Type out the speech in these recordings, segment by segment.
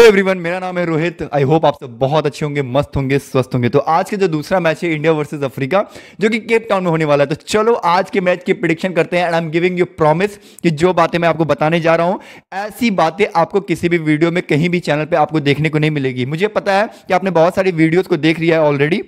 hello everyone मेरा नाम है रोहित आई होप आप सब बहुत अच्छे होंगे मस्त होंगे स्वस्थ होंगे तो आज का जो दूसरा मैच है इंडिया वर्सेस अफ्रीका जो कि केप टाउन में होने वाला है तो चलो आज के मैच की प्रिडिक्शन करते हैं and I am giving you promise कि जो बातें मैं आपको बताने जा रहा हूं ऐसी बातें आपको किसी भी वीडियो में कहीं भी चैनल पर आपको देखने को नहीं मिलेगी मुझे पता है कि आपने बहुत सारी वीडियोज को देख लिया है ऑलरेडी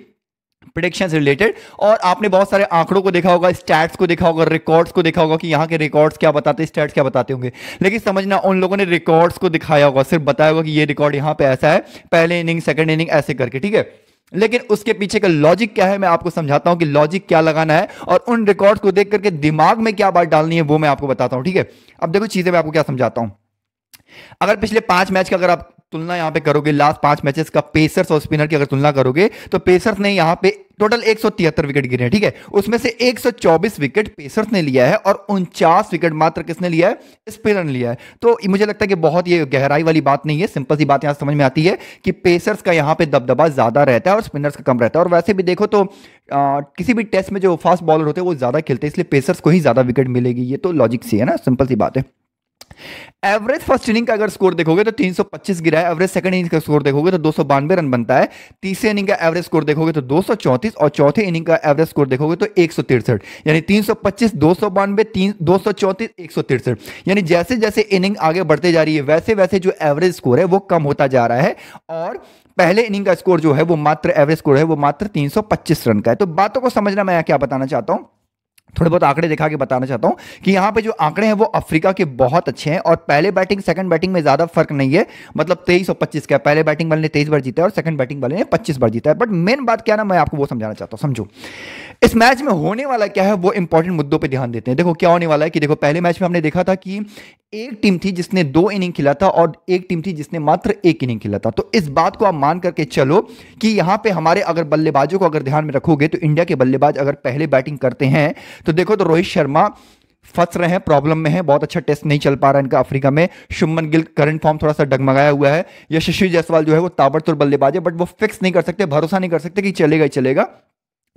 प्रिडिक्शन रिलेटेड और आपने बहुत सारे आंकड़ों को देखा होगा स्टैट्स को देखा होगा रिकॉर्ड्स को देखा होगा कि यहाँ के रिकॉर्ड्स क्या बताते स्टैट्स क्या बताते होंगे लेकिन समझना उन लोगों ने रिकॉर्ड्स को दिखाया होगा सिर्फ बताया होगा कि ये रिकॉर्ड यहाँ पे ऐसा है पहले इनिंग सेकंड इनिंग ऐसे करके ठीक है लेकिन उसके पीछे का लॉजिक क्या है मैं आपको समझाता हूं कि लॉजिक क्या लगाना है और उन रिकॉर्ड को देख करके दिमाग में क्या बात डालनी है वो मैं आपको बताता हूं ठीक है अब देखो चीजें मैं आपको क्या समझाता हूं अगर पिछले पांच मैच का अगर आप तुलना यहां पे करोगे लास्ट पांच मैचेस का पेसर्स और स्पिनर की अगर तुलना करोगे तो पेसर्स ने यहाँ पे टोटल एक विकेट गिरे हैं ठीक है उसमें से 124 विकेट पेसर्स ने लिया है और उनचास विकेट मात्र किसने लिया है स्पिनर ने लिया है तो मुझे लगता है कि बहुत ये गहराई वाली बात नहीं है सिंपल सी बात यहां समझ में आती है कि पेसर्स का यहां पे दबदबा ज्यादा रहता है और स्पिनर्स का कम रहता है और वैसे भी देखो तो आ, किसी भी टेस्ट में जो फास्ट बॉलर होते हैं वो ज्यादा खेलते हैं इसलिए पेसर्स को ही ज्यादा विकेट मिलेगी ये तो लॉजिक सी है ना सिंपल सी बात है एवरेज फर्स्ट इनिंग का अगर स्कोर देखोगे तो 325 गिरा है एवरेज सेकंड इनिंग का स्कोर देखोगे तो दो रन बनता है तीसरे इनिंग का एवरेज स्कोर देखोगे तो दो और चौथे इनिंग का एवरेज स्कोर देखोगे तो एक यानी तीन दो सौ बानवे दो सौ चौंतीस एक सौ तिरसठ यानी जैसे जैसे इनिंग आगे बढ़ते जा रही है वैसे वैसे जो एवरेज स्कोर है वो कम होता जा रहा है और पहले इनिंग का स्कोर जो है वो मात्र एवरेज स्कोर है वो मात्र 325 रन का है तो बातों को समझना मैं क्या बताना चाहता हूं थोड़े बहुत आंकड़े दिखा के बताना चाहता हूँ कि यहाँ पे जो आंकड़े हैं वो अफ्रीका के बहुत अच्छे हैं और पहले बैटिंग सेकंड बैटिंग में ज़्यादा फर्क नहीं है मतलब तेईस और पच्चीस का पहले बैटिंग वाले ने तेईस बार जीता है और सेकंड बैटिंग वाले ने पच्चीस बार जीता है बट मेन बात क्या ना मैं आपको वो समझाना चाहता हूँ समझो इस मैच में होने वाला क्या है वो इंपॉर्टेंट मुद्दों पर ध्यान देते हैं देखो क्या होने वाला है कि देखो पहले मैच में हमने देखा था कि एक टीम थी जिसने दो इनिंग खिला था और एक टीम थी जिसने मात्र एक इनिंग खिला था तो इस बात को आप मान करके चलो कि यहां पे हमारे अगर बल्लेबाजों को अगर ध्यान में रखोगे तो इंडिया के बल्लेबाज अगर पहले बैटिंग करते हैं तो देखो तो रोहित शर्मा फंस रहे हैं प्रॉब्लम में है बहुत अच्छा टेस्ट नहीं चल पा रहा है इनका अफ्रीका में शुमन गिल करंट फॉर्म थोड़ा सा डगमगाया हुआ है यशस्वी जायसवाल जो है वो ताबड़तोड़ बल्लेबाज है बट वो फिक्स नहीं कर सकते भरोसा नहीं कर सकते कि चलेगा ही चलेगा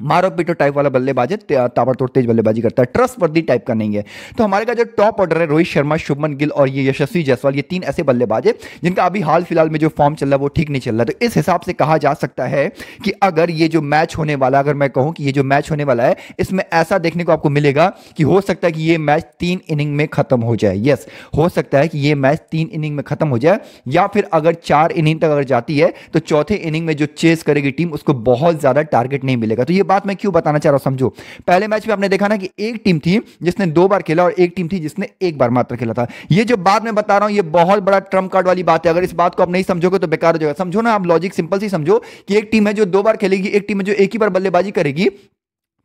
मारो पीटो टाइप वाला बल्लेबाज है ताबड़तोड़ तेज बल्लेबाजी करता है ट्रस्ट वर्दी टाइप का नहीं है तो हमारे का जो टॉप ऑर्डर है रोहित शर्मा शुभमन गिल और ये यशस्वी जायसवाल ये तीन ऐसे बल्लेबाज है जिनका अभी हाल फिलहाल में जो फॉर्म चल रहा है वो ठीक नहीं चल रहा तो इस हिसाब से कहा जा सकता है कि अगर ये जो मैच होने वाला अगर मैं कहूँ कि ये जो मैच होने वाला है इसमें ऐसा देखने को आपको मिलेगा कि हो सकता है कि ये मैच तीन इनिंग में खत्म हो जाए यस हो सकता है कि ये मैच तीन इनिंग में खत्म हो जाए या फिर अगर चार इनिंग तक अगर जाती है तो चौथे इनिंग में जो चेस करेगी टीम उसको बहुत ज़्यादा टारगेट नहीं मिलेगा तो ये बात मैं क्यों बताना चाह रहा हूं समझो पहले मैच में आपने देखा ना कि एक टीम थी जिसने दो बार खेला और एक टीम थी जिसने एक बार मात्र खेला था ये जो बात मैं बता रहा हूं ये बहुत बड़ा ट्रम्प कार्ड वाली बात है अगर इस बात को आप नहीं समझोगे तो बेकार हो जाएगा समझो ना आप लॉजिक सिंपल सी समझो कि एक टीम है जो दो बार खेलेगी एक टीम है जो एक ही बार बल्लेबाजी करेगी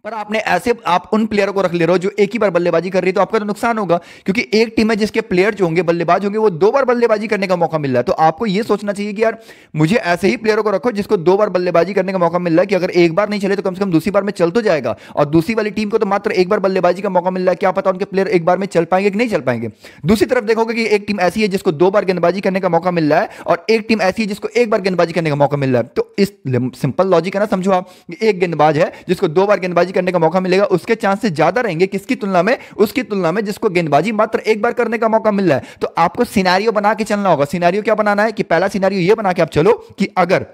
पर आपने ऐसे आप उन प्लेयर को रख ले रहे हो जो एक ही बार बल्लेबाजी कर रही है तो आपका तो नुकसान होगा क्योंकि एक टीम है जिसके प्लेयर जो होंगे बल्लेबाज होंगे वो दो बार बल्लेबाजी करने का मौका मिल रहा है तो आपको ये सोचना चाहिए कि यार मुझे ऐसे ही प्लेयरों को रखो जिसको दो बार बल्लेबाजी करने का मौका मिल रहा है कि अगर एक बार नहीं चले तो कम से कम दूसरी बार में चल तो जाएगा और दूसरी वाली टीम को तो मात्र एक बार बल्लेबाजी का मौका मिल रहा है क्या पता उनके प्लेयर एक बार में चल पाएंगे कि नहीं चल पाएंगे दूसरी तरफ देखोगे कि एक टीम ऐसी है जिसको दो बार गेंदबाजी करने का मौका मिल रहा है और एक टीम ऐसी है जिसको एक बार गेंदबाजी करने का मौका मिल रहा है तो इस सिंपल लॉजिक है ना समझो आप एक गेंदबाज है जिसको दो बार गेंदबाजी गेंदबाजी करने का मौका मिलेगा उसके चांसेस ज्यादा रहेंगे किसकी तुलना में उसकी तुलना में जिसको गेंदबाजी मात्र एक बार करने का मौका मिल रहा है तो आपको सीनारियो बना के चलना होगा सीनारियो क्या बनाना है कि पहला सीनारियो ये बना के आप चलो कि अगर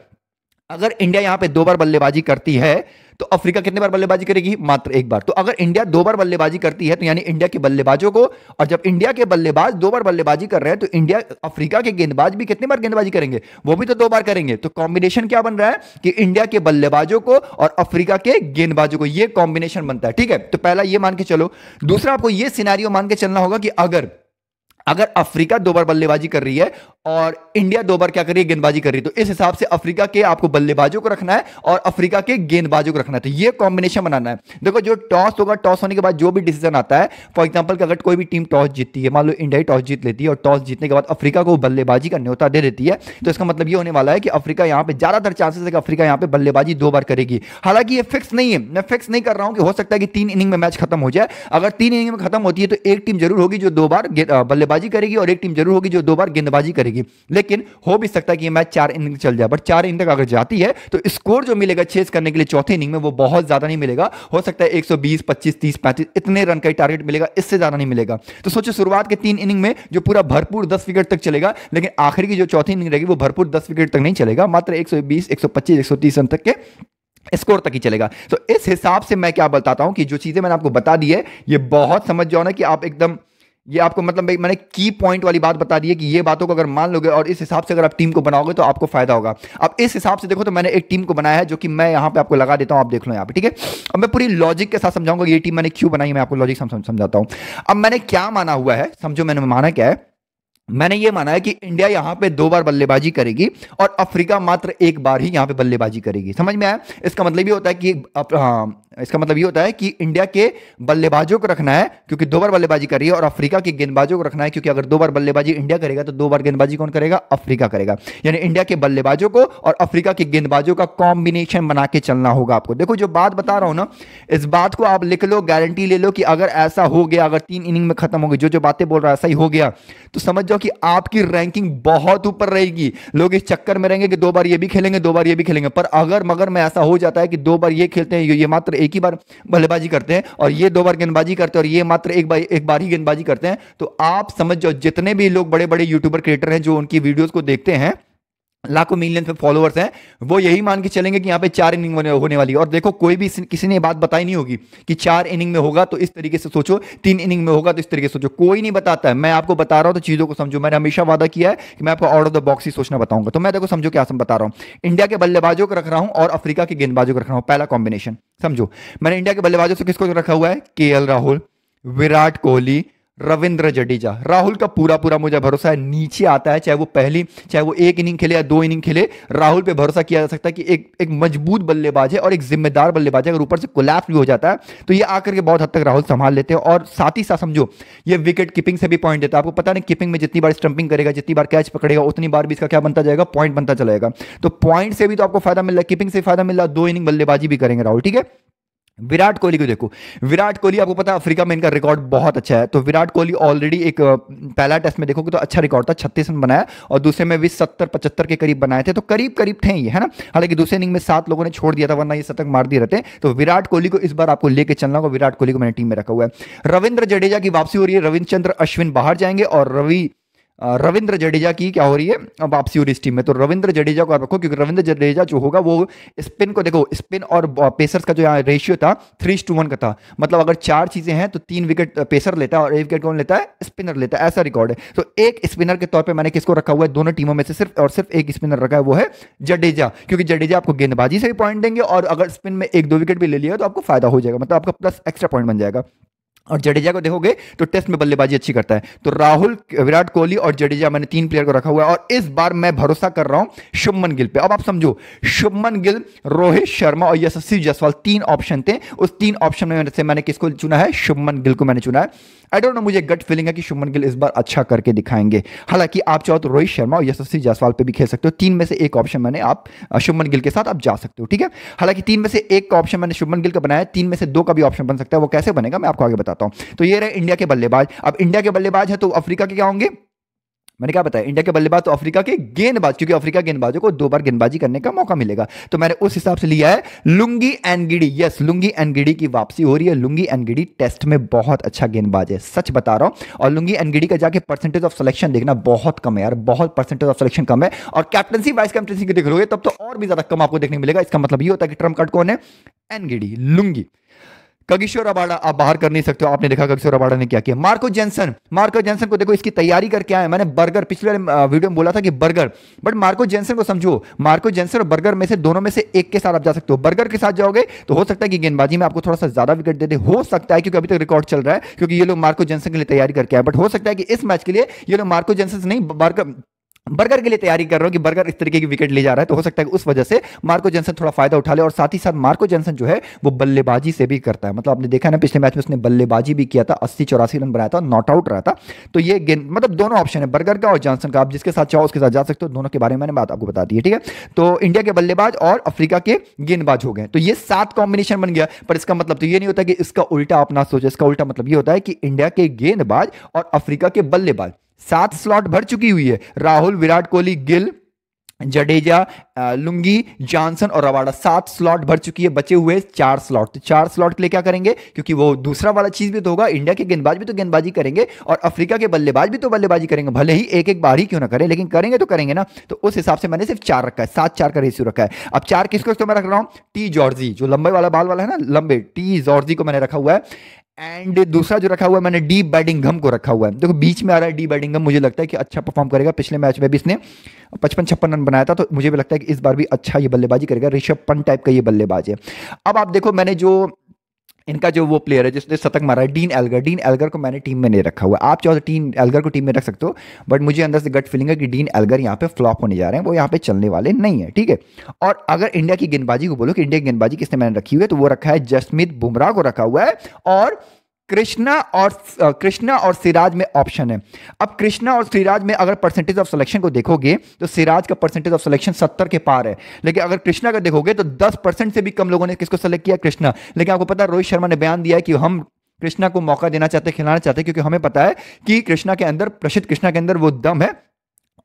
अगर इंडिया यहां पे दो बार बल्लेबाजी करती है तो अफ्रीका कितने बार बल्लेबाजी करेगी मात्र एक बार तो अगर इंडिया दो बार बल्लेबाजी करती है तो यानी इंडिया के बल्लेबाजों को और जब इंडिया के बल्लेबाज दो बार बल्लेबाजी कर रहे हैं तो इंडिया अफ्रीका के गेंदबाज भी कितने बार गेंदबाजी करेंगे वो भी तो दो बार करेंगे तो कॉम्बिनेशन क्या बन रहा है कि इंडिया के बल्लेबाजों को और अफ्रीका के गेंदबाजों को यह कॉम्बिनेशन बनता है ठीक है तो पहला यह मान के चलो दूसरा आपको यह सिनारियो मान के चलना होगा कि अगर अगर अफ्रीका दो बार बल्लेबाजी कर रही है और इंडिया दो बार क्या कर रही है गेंदबाजी कर रही है तो इस हिसाब से अफ्रीका के आपको बल्लेबाजों को रखना है और अफ्रीका के गेंदबाजों को रखना है तो ये कॉम्बिनेशन बनाना है देखो जो टॉस होगा टॉस होने के बाद जो भी डिसीजन आता है फॉर एग्जाम्पल अगर कोई भी टीम टॉस जीतती है मान लो इंडिया ही टॉस जीत लेती है और टॉस जीतने के बाद अफ्रीका को बल्लेबाजी का न्योता दे देती है तो इसका मतलब ये होने वाला है कि अफ्रीका यहाँ पर ज्यादातर चांसेस है कि अफ्रीका यहाँ पर बल्लेबाजी दो बार करेगी हालांकि ये फिक्स नहीं है मैं फिक्स नहीं कर रहा हूँ कि हो सकता है कि तीन इनिंग में मैच खत्म हो जाए अगर तीन इनिंग में खत्म होती है तो एक टीम जरूर होगी जो दो बार बल्लेबाजी गेंदबाजी करेगी और एक टीम जरूर होगी जो दो बार गेंदबाजी करेगी लेकिन हो भी सकता है कि मैच चार इनिंग चल जाए बट चार इनिंग तक अगर जाती है तो स्कोर जो मिलेगा चेस करने के लिए चौथे इनिंग में वो बहुत ज़्यादा नहीं मिलेगा हो सकता है 120, 25, 30, 35 इतने रन का ही टारगेट मिलेगा इससे ज़्यादा नहीं मिलेगा तो सोचो शुरुआत के तीन इनिंग में जो पूरा भरपूर दस विकेट तक चलेगा लेकिन आखिर की जो चौथी इनिंग रहेगी वो भरपूर दस विकेट तक नहीं चलेगा मात्र एक सौ बीस एक सौ पच्चीस एक सौ तीस रन तक के स्कोर तक ही चलेगा तो इस हिसाब से मैं क्या बताता हूं कि जो चीज़ें मैंने आपको बता दी है ये बहुत समझ जाओ ना कि आप एकदम ये आपको मतलब मैंने की पॉइंट वाली बात बता दी है कि ये बातों को अगर मान लोगे और इस हिसाब से अगर आप टीम को बनाओगे तो आपको फायदा होगा अब इस हिसाब से देखो तो मैंने एक टीम को बनाया है जो कि मैं यहाँ पे आपको लगा देता हूँ आप देख लो यहाँ पे ठीक है अब मैं पूरी लॉजिक के साथ समझाऊंगा ये टीम मैंने क्यों बनाई मैं आपको लॉजिक समझाता हूँ अब मैंने क्या माना हुआ है समझो मैंने माना क्या है मैंने ये माना है कि इंडिया यहाँ पे दो बार बल्लेबाजी करेगी और अफ्रीका मात्र एक बार ही यहाँ पे बल्लेबाजी करेगी समझ में आया इसका मतलब ये होता है कि हाँ, इसका मतलब ये होता है कि इंडिया के बल्लेबाजों को रखना है क्योंकि दो बार बल्लेबाजी कर रही है और अफ्रीका के गेंदबाजों को रखना है क्योंकि अगर दो बार बल्लेबाजी इंडिया करेगा तो दो बार गेंदबाजी कौन करेगा अफ्रीका करेगा यानी इंडिया के बल्लेबाजों को और अफ्रीका के गेंदबाजों का कॉम्बिनेशन बना के चलना होगा आपको देखो जो बात बता रहा हूं ना इस बात को आप लिख लो गारंटी ले लो कि अगर ऐसा हो गया अगर तीन इनिंग में खत्म हो गई जो जो बातें बोल रहा है ऐसा ही हो गया तो समझ जाओ कि आपकी रैंकिंग बहुत ऊपर रहेगी लोग इस चक्कर में रहेंगे कि दो बार ये भी खेलेंगे दो बार ये भी खेलेंगे पर अगर मगर में ऐसा हो जाता है कि दो बार ये खेलते हैं ये मात्र एक ही बार बल्लेबाजी करते हैं और ये दो बार गेंदबाजी करते हैं और ये मात्र एक बार एक बार ही गेंदबाजी करते हैं तो आप समझ जाओ जितने भी लोग बड़े बड़े यूट्यूबर क्रिएटर हैं जो उनकी वीडियोज को देखते हैं लाखों मिलियन पे फॉलोअर्स हैं वो यही मान के चलेंगे कि यहाँ पे चार इनिंग होने वाली है और देखो कोई भी किसी ने बात बताई नहीं होगी कि चार इनिंग में होगा तो इस तरीके से सोचो तीन इनिंग में होगा तो इस तरीके से सोचो कोई नहीं बताता है मैं आपको बता रहा हूँ तो चीज़ों को समझो मैंने हमेशा वादा किया है कि मैं आपको आउट ऑफ द बॉक्स ही सोचना बताऊंगा तो मैं देखो समझो क्या बता रहा हूँ इंडिया के बल्लेबाजों को रख रहा हूँ और अफ्रीका के गेंदबाजों को रख रहा हूँ पहला कॉम्बिनेशन समझो मैंने इंडिया के बल्लेबाजों से किसको रखा हुआ है के राहुल विराट कोहली रविंद्र जडेजा राहुल का पूरा पूरा मुझे भरोसा है नीचे आता है चाहे वो पहली चाहे वो एक इनिंग खेले या दो इनिंग खेले राहुल पे भरोसा किया जा सकता है कि एक एक मजबूत बल्लेबाज है और एक जिम्मेदार बल्लेबाज है अगर ऊपर से कोलैप्स भी हो जाता है तो ये आकर के बहुत हद तक राहुल संभाल लेते हैं और साथ ही साथ समझो ये विकेट कीपिंग से भी पॉइंट देता है आपको पता नहीं कीपिंग में जितनी बार स्टंपिंग करेगा जितनी बार कैच पकड़ेगा उतनी बार भी इसका क्या बनता जाएगा पॉइंट बनता चलेगा तो पॉइंट से भी तो आपको फायदा मिल रहा है कीपिंग से फायदा मिल रहा है दो इनिंग बल्लेबाजी भी करेंगे राहुल ठीक है विराट कोहली को देखो विराट कोहली आपको पता है अफ्रीका में इनका रिकॉर्ड बहुत अच्छा है तो विराट कोहली ऑलरेडी एक पहला टेस्ट में देखोगे तो अच्छा रिकॉर्ड था छत्तीस रन बनाया और दूसरे में भी सत्तर पचहत्तर के करीब बनाए थे तो करीब करीब थे ये है ना हालांकि दूसरे इनिंग में सात लोगों ने छोड़ दिया था वरना ये शतक मार दिए रहते तो विराट कोहली को इस बार आपको लेकर चलना होगा विराट कोहली को मैंने टीम में रखा हुआ है रविंद्र जडेजा की वापसी हो रही है रविंद्र अश्विन बाहर जाएंगे और रवि रविंद्र जडेजा की क्या हो रही है वापसी हो रही इस टीम में तो रविंद्र जडेजा को आप रखो क्योंकि रविंद्र जडेजा जो होगा वो स्पिन को देखो स्पिन और पेसर्स का जो यहाँ रेशियो था थ्री टू वन का था मतलब अगर चार चीज़ें हैं तो तीन विकेट पेसर लेता है और एक विकेट कौन लेता है स्पिनर लेता है ऐसा रिकॉर्ड है तो एक स्पिनर के तौर पर मैंने किसको रखा हुआ है दोनों टीमों में से सिर्फ और सिर्फ एक स्पिनर रखा है वो है जडेजा क्योंकि जडेजा आपको गेंदबाजी से भी पॉइंट देंगे और अगर स्पिन में एक दो विकेट भी ले लिया तो आपको फायदा हो जाएगा मतलब आपका प्लस एक्स्ट्रा पॉइंट बन जाएगा और जडेजा को देखोगे तो टेस्ट में बल्लेबाजी अच्छी करता है तो राहुल विराट कोहली और जडेजा मैंने तीन प्लेयर को रखा हुआ है और इस बार मैं भरोसा कर रहा हूं शुभमन गिल पे अब आप समझो शुभमन गिल रोहित शर्मा और यशस्वी जायसवाल तीन ऑप्शन थे उस तीन ऑप्शन में से मैंने किसको चुना है शुभमन गिल को मैंने चुना है आई डोंट नो मुझे गट फीलिंग है कि शुभमन गिल इस बार अच्छा करके दिखाएंगे हालांकि आप चाहो तो रोहित शर्मा और यशस्वी जायसवाल पे भी खेल सकते हो तीन में से एक ऑप्शन मैंने आप शुभमन गिल के साथ आप जा सकते हो ठीक है हालांकि तीन में से एक का ऑप्शन मैंने शुभमन गिल का बनाया तीन में से दो का भी ऑप्शन बन सकता है वो कैसे बनेगा मैं आपको आगे बताता हूँ तो ये रहे इंडिया के बल्लेबाज अब इंडिया के बल्लेबाज है तो अफ्रीका के क्या होंगे मैंने क्या बताया इंडिया के बल्लेबाज तो अफ्रीका के गेंदबाज क्योंकि अफ्रीका गेंदबाजों को दो बार गेंदबाजी करने का मौका मिलेगा तो मैंने उस हिसाब से लिया है lungi एनगिड़ी giddy yes lungi एनगिड़ी giddy की वापसी हो रही है लुंगी एनगिडी गिडी टेस्ट में बहुत अच्छा गेंदबाज है सच बता रहा हूं और लुंगी एनगिड़ी गिडी का जाके परसेंटेज ऑफ सिलेक्शन देखना बहुत कम है यार बहुत परसेंटेज ऑफ सिलेक्शन कम है और कैप्टनसी वाइस कैप्टनसी की देख लोगे तब तो और भी ज्यादा कम आपको देखने मिलेगा इसका मतलब ये होता है कि ट्रम्प कार्ड कौन है एनगिडी लुंगी कगिशोर अबाड़ा आप बाहर कर नहीं सकते हो आपने देखा कगिशोर अबाड़ा ने क्या किया मार्को जेंसन मार्को जेंसन को देखो इसकी तैयारी करके आए मैंने बर्गर पिछले वीडियो में बोला था कि बर्गर बट मार्को जेंसन को समझो मार्को जेंसन और बर्गर में से दोनों में से एक के साथ आप जा सकते हो बर्गर के साथ जाओगे तो हो सकता है कि गेंदबाजी में आपको थोड़ा सा ज्यादा विकेट दे दे हो सकता है क्योंकि अभी तक रिकॉर्ड चल रहा है क्योंकि ये लोग मार्को जेंसन के लिए तैयारी करके आए बट हो सकता है कि इस मैच के लिए ये लोग मार्को जेंसन नहीं बर्गर बर्गर के लिए तैयारी कर रहा हूं कि बर्गर इस तरीके की विकेट ले जा रहा है तो हो सकता है उस वजह से मार्को जेंसन थोड़ा फायदा उठा ले और साथ ही साथ मार्को जेंसन जो है वो बल्लेबाजी से भी करता है मतलब आपने देखा ना पिछले मैच में उसने बल्लेबाजी भी किया था अस्सी चौरासी रन बनाया था नॉट आउट रहा था तो ये गेंद मतलब दोनों ऑप्शन है बर्गर का और जॉनसन का आप जिसके साथ चाहो उसके साथ जा सकते हो दोनों के बारे में मैंने बात आपको बता दी है ठीक है तो इंडिया के बल्लेबाज और अफ्रीका के गेंदबाज हो गए तो ये सात कॉम्बिनेशन बन गया पर इसका मतलब तो ये नहीं होता कि इसका उल्टा अपना सोचे इसका उल्टा मतलब ये होता है कि इंडिया के गेंदबाज और अफ्रीका के बल्लेबाज सात स्लॉट भर चुकी हुई है राहुल विराट कोहली गिल जडेजा लुंगी जॉनसन और रवाड़ा सात स्लॉट भर चुकी है बचे हुए चार स्लॉट तो चार स्लॉट के लिए क्या करेंगे क्योंकि वो दूसरा वाला चीज भी तो होगा इंडिया के गेंदबाज भी तो गेंदबाजी करेंगे और अफ्रीका के बल्लेबाज भी तो बल्लेबाजी करेंगे भले ही एक एक बार ही क्यों ना करें लेकिन करेंगे तो करेंगे ना तो उस हिसाब से मैंने सिर्फ चार रखा है सात चार का रेशियो रखा है अब चार किसको तो मैं रख रहा हूँ टी जॉर्जी जो लंबे वाला बाल वाला है ना लंबे टी जॉर्जी को मैंने रखा हुआ है एंड दूसरा जो रखा हुआ है मैंने डी बैडिंगम को रखा हुआ है देखो बीच में आ रहा है डी बैडिंगम मुझे लगता है कि अच्छा परफॉर्म करेगा पिछले मैच में भी इसने पचपन छप्पन रन बनाया था तो मुझे भी लगता है कि इस बार भी अच्छा ये बल्लेबाजी करेगा ऋषभ पंत टाइप का ये बल्लेबाज है अब आप देखो मैंने जो इनका जो वो प्लेयर है जिसने शतक मारा है डीन एलगर डीन एलगर को मैंने टीम में नहीं रखा हुआ आप चाहो डीन तो एलगर को टीम में रख सकते हो बट मुझे अंदर से गट फीलिंग है कि डीन एलगर यहाँ पे फ्लॉप होने जा रहे हैं वो यहाँ पे चलने वाले नहीं है ठीक है और अगर इंडिया की गेंदबाजी को बोलो कि इंडिया की गेंदबाजी किसने मैंने रखी हुई है तो वो रखा है जसमित बुमराह को रखा हुआ है और कृष्णा और कृष्णा और सिराज में ऑप्शन है अब कृष्णा और सिराज में अगर परसेंटेज ऑफ सिलेक्शन को देखोगे तो सिराज का परसेंटेज ऑफ सिलेक्शन सत्तर के पार है लेकिन अगर कृष्णा का देखोगे तो दस परसेंट से भी कम लोगों ने किसको सेलेक्ट किया कृष्णा लेकिन आपको पता है रोहित शर्मा ने बयान दिया है कि हम कृष्णा को मौका देना चाहते खिलाना चाहते क्योंकि हमें पता है कि कृष्णा के अंदर प्रसिद्ध कृष्णा के अंदर वो दम है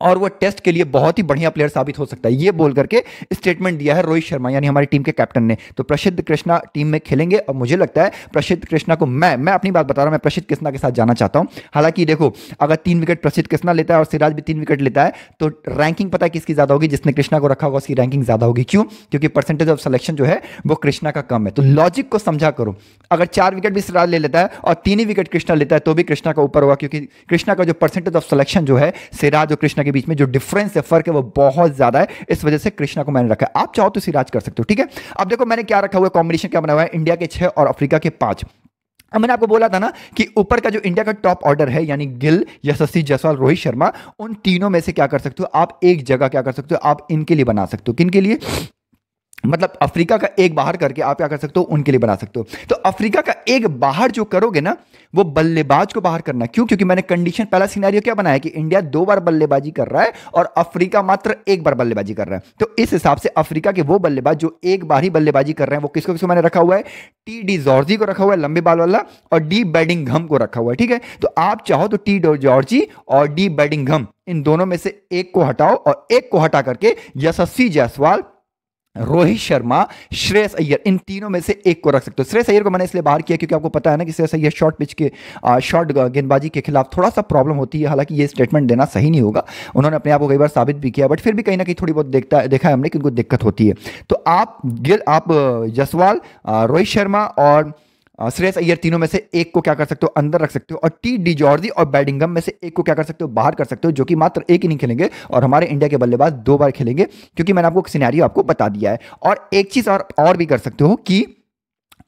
और वो टेस्ट के लिए बहुत ही बढ़िया प्लेयर साबित हो सकता है ये बोल करके स्टेटमेंट दिया है रोहित शर्मा यानी हमारी टीम के कैप्टन ने तो प्रसिद्ध कृष्णा टीम में खेलेंगे और मुझे लगता है प्रसिद्ध कृष्णा को मैं मैं अपनी बात बता रहा हूँ मैं प्रसिद्ध कृष्णा के साथ जाना चाहता हूँ हालांकि देखो अगर तीन विकेट प्रसिद्ध कृष्णा लेता है और सिराज भी तीन विकेट लेता है तो रैंकिंग पता है किसकी ज़्यादा होगी जिसने कृष्णा को रखा होगा उसकी रैंकिंग ज़्यादा होगी क्यों क्योंकि परसेंटेज ऑफ सिलेक्शन जो है वो कृष्णा का कम है तो लॉजिक को समझा करो अगर चार विकेट भी सिराज ले लेता है और तीन ही विकेट कृष्णा लेता है तो भी कृष्णा का ऊपर होगा क्योंकि कृष्णा का जो परसेंटेज ऑफ सिलेक्शन जो है सिराज और कृष्णा के बीच में जो डिफरेंस है फर्क है वो बहुत ज्यादा है इस वजह से कृष्णा को मैंने रखा है आप चाहो तो सिराज कर सकते हो ठीक है अब देखो मैंने क्या रखा हुआ है कॉम्बिनेशन क्या बना हुआ है इंडिया के छह और अफ्रीका के पांच अब मैंने आपको बोला था ना कि ऊपर का जो इंडिया का टॉप ऑर्डर है यानी गिल यशस्वी जायसवाल रोहित शर्मा उन तीनों में से क्या कर सकते हो आप एक जगह क्या कर सकते हो आप इनके लिए बना सकते हो किन के लिए मतलब अफ्रीका का एक बाहर करके आप क्या कर सकते हो उनके लिए बना सकते हो तो अफ्रीका का एक बाहर जो करोगे ना वो बल्लेबाज को बाहर करना क्यों क्योंकि मैंने कंडीशन पहला सिनेरियो क्या बनाया कि इंडिया दो बार बल्लेबाजी कर रहा है और अफ्रीका मात्र एक बार बल्लेबाजी कर रहा है तो इस हिसाब से अफ्रीका के वो बल्लेबाज जो एक बार ही बल्लेबाजी कर रहे हैं वो किसको किसको मैंने रखा हुआ है टी डी जॉर्जी को रखा हुआ है लंबे बाल वाला और डी बैडिंग घम को रखा हुआ है ठीक है तो आप चाहो तो टी जॉर्जी और डी बैडिंग घम इन दोनों में से एक को हटाओ और एक को हटा करके यशस्वी जायसवाल रोहित शर्मा श्रेयस अय्यर इन तीनों में से एक को रख सकते हो श्रेयस अय्यर को मैंने इसलिए बाहर किया क्योंकि आपको पता है ना कि श्रेयस अय्यर शॉर्ट पिच के शॉर्ट गेंदबाजी के खिलाफ थोड़ा सा प्रॉब्लम होती है हालांकि ये स्टेटमेंट देना सही नहीं होगा उन्होंने अपने आप को कई बार साबित भी किया बट फिर भी कहीं ना कहीं थोड़ी बहुत देखता देखा है हमने कि उनको दिक्कत होती है तो आप गिल आप जसवाल रोहित शर्मा और श्रेयस अय्यर तीनों में से एक को क्या कर सकते हो अंदर रख सकते हो और टी डी जॉर्जी और बैडिंगम में से एक को क्या कर सकते हो बाहर कर सकते हो जो कि मात्र एक ही नहीं खेलेंगे और हमारे इंडिया के बल्लेबाज दो बार खेलेंगे क्योंकि मैंने आपको सिनेरियो आपको बता दिया है और एक चीज़ और, और भी कर सकते हो कि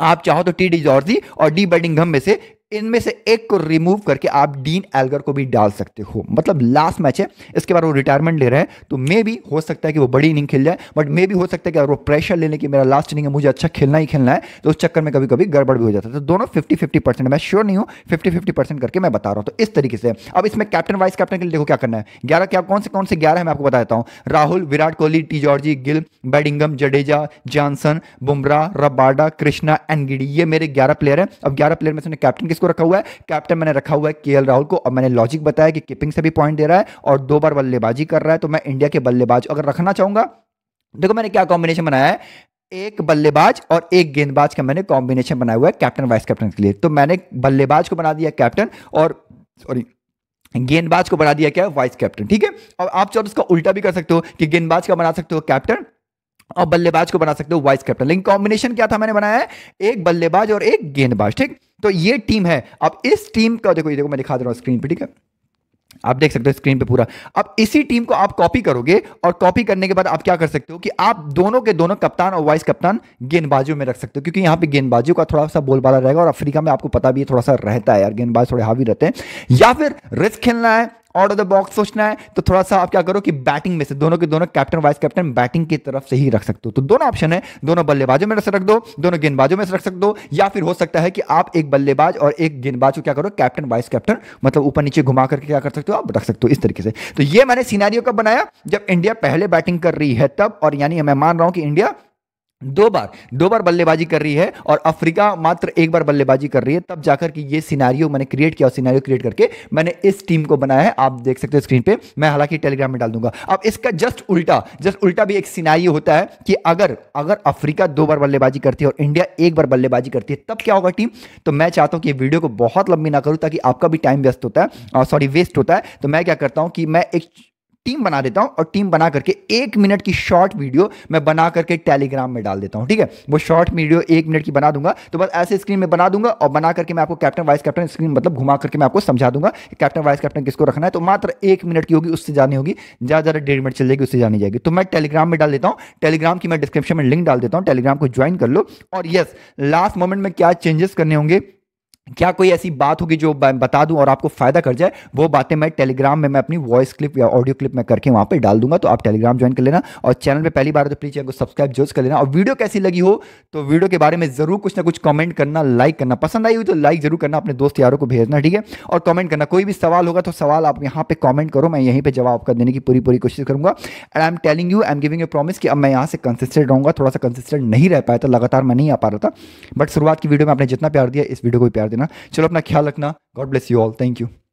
आप चाहो तो टी डी जॉर्जी और डी बैडिंगम में से इनमें से एक को रिमूव करके आप डीन एल्गर को भी डाल सकते हो मतलब लास्ट मैच है इसके बाद वो रिटायरमेंट ले रहे हैं तो मे भी हो सकता है कि वो बड़ी इनिंग खेल जाए बट मे भी हो सकता है कि अगर वो प्रेशर लेने की मेरा लास्ट इनिंग है मुझे अच्छा खेलना ही खेलना है तो उस चक्कर में कभी कभी गड़बड़ भी हो जाता है तो दोनों फिफ्टी फिफ्टी परसेंट मैं श्योर नहीं हूँ फिफ्टी फिफ्टी परसेंट करके मैं बता रहा हूँ तो इस तरीके से अब इसमें कैप्टन वाइस कैप्टन के लिए देखो क्या करना है ग्यारह क्या कौन से कौन से ग्यारह है मैं आपको बता देता हूँ Rahul Virat Kohli T Zorzi Gill Bedingham Jadeja Johnson Bumrah Rabada Krishna and गिडी ये मेरे ग्यारह प्लेयर है अब ग्यारह प्लेयर में से कैप्टन किसको किसको रखा हुआ है कैप्टन मैंने रखा हुआ है के राहुल को और मैंने लॉजिक बताया कि किपिंग से भी पॉइंट दे रहा है और दो बार बल्लेबाजी कर रहा है तो मैं इंडिया के बल्लेबाज अगर रखना चाहूंगा देखो मैंने क्या कॉम्बिनेशन बनाया है एक बल्लेबाज और एक गेंदबाज का मैंने कॉम्बिनेशन बनाया हुआ है कैप्टन वाइस कैप्टन के लिए तो मैंने बल्लेबाज को बना दिया कैप्टन और सॉरी गेंदबाज को बना दिया क्या वाइस कैप्टन ठीक है और आप चाहो उसका तो उल्टा भी कर सकते हो कि गेंदबाज का बना सकते हो कैप्टन और बल्लेबाज को बना सकते हो वाइस कैप्टन लेकिन कॉम्बिनेशन क्या था मैंने बनाया है एक बल्लेबाज और एक गेंदबाज ठीक तो ये टीम है अब इस टीम का देखो ये देखो मैं दिखा दे रहा हूँ स्क्रीन पे ठीक है आप देख सकते हो स्क्रीन पे पूरा अब इसी टीम को आप कॉपी करोगे और कॉपी करने के बाद आप क्या कर सकते हो कि आप दोनों के दोनों कप्तान और वाइस कप्तान गेंदबाजों में रख सकते हो क्योंकि यहां पे गेंदबाजों का थोड़ा सा बोलबाला रहेगा और अफ्रीका में आपको पता भी है थोड़ा सा रहता है यार गेंदबाज थोड़े हावी रहते हैं या फिर रिस्क खेलना है आउट ऑफ द बॉक्स सोचना है तो थोड़ा सा आप क्या करो कि बैटिंग में से दोनों के दोनों कैप्टन वाइस कैप्टन बैटिंग की तरफ से ही रख सकते हो तो दोनों ऑप्शन है दोनों बल्लेबाजों में रख दो दोनों गेंदबाजों में रख सकते हो या फिर हो सकता है कि आप एक बल्लेबाज और एक गेंदबाज को क्या करो कैप्टन वाइस कैप्टन मतलब ऊपर नीचे घुमा करके क्या कर सकते हो आप रख सकते हो इस तरीके से तो ये मैंने सीनारियों कब बनाया जब इंडिया पहले बैटिंग कर रही है तब और यानी मैं मान रहा हूं कि इंडिया दो बार दो बार बल्लेबाजी कर रही है और अफ्रीका मात्र एक बार बल्लेबाजी कर रही है तब जाकर कि ये सिनारियो मैंने क्रिएट किया और सिनारियो क्रिएट करके मैंने इस टीम को बनाया है आप देख सकते हो स्क्रीन पे मैं हालांकि टेलीग्राम में डाल दूंगा अब इसका जस्ट उल्टा जस्ट उल्टा भी एक सिनारियो होता है कि अगर अगर अफ्रीका दो बार बल्लेबाजी करती है और इंडिया एक बार बल्लेबाजी करती है तब क्या होगा टीम तो मैं चाहता हूँ कि वीडियो को बहुत लंबी ना करूँ ताकि आपका भी टाइम व्यस्त होता है सॉरी वेस्ट होता है तो मैं क्या करता हूँ कि मैं एक टीम बना देता हूं और टीम बना करके एक मिनट की शॉर्ट वीडियो मैं बना करके टेलीग्राम में डाल देता हूं ठीक है वो शॉर्ट वीडियो एक मिनट की बना दूंगा तो बस ऐसे स्क्रीन में बना दूंगा और बना करके मैं आपको कैप्टन वाइस कैप्टन स्क्रीन मतलब घुमा करके मैं आपको समझा दूंगा कैप्टन वाइस कैप्टन किसको रखना है तो मात्र एक मिनट की होगी उससे जानी होगी ज़्यादा ज़्यादा डेढ़ मिनट चल जाएगी उससे जानी जाएगी तो मैं टेलीग्राम में डाल देता हूँ टेलीग्राम की मैं डिस्क्रिप्शन में लिंक डाल देता हूँ टेलीग्राम को ज्वाइन कर लो और यस लास्ट मोमेंट में क्या चेंजेस करने होंगे क्या कोई ऐसी बात होगी जो मैं बता दूं और आपको फायदा कर जाए वो बातें मैं टेलीग्राम में मैं अपनी वॉइस क्लिप या ऑडियो क्लिप में करके वहां पे डाल दूंगा तो आप टेलीग्राम ज्वाइन कर लेना और चैनल पे पहली बार तो प्लीज चैनल को सब्सक्राइब जरूर कर लेना और वीडियो कैसी लगी हो तो वीडियो के बारे में जरूर कुछ ना कुछ कॉमेंट करना लाइक करना पसंद आई हुई तो लाइक जरूर करना अपने दोस्त यारों को भेजना ठीक है और कॉमेंट करना कोई भी सवाल होगा तो सवाल आप यहाँ पे कॉमेंट करो मैं यहीं पर जवाब आपका देने की पूरी पूरी कोशिश करूंगा and I am telling you I am giving you promise कि अब मैं यहाँ से कंसिस्टेंट रहूंगा थोड़ा सा कंसिस्टेंट नहीं रह पाया था लगातार मैं नहीं आ पा रहा था बट शुरुआत की वीडियो में आपने जितना प्यार दिया इस वीडियो को प्यार देना चलो अपना ख्याल रखना God bless you all thank you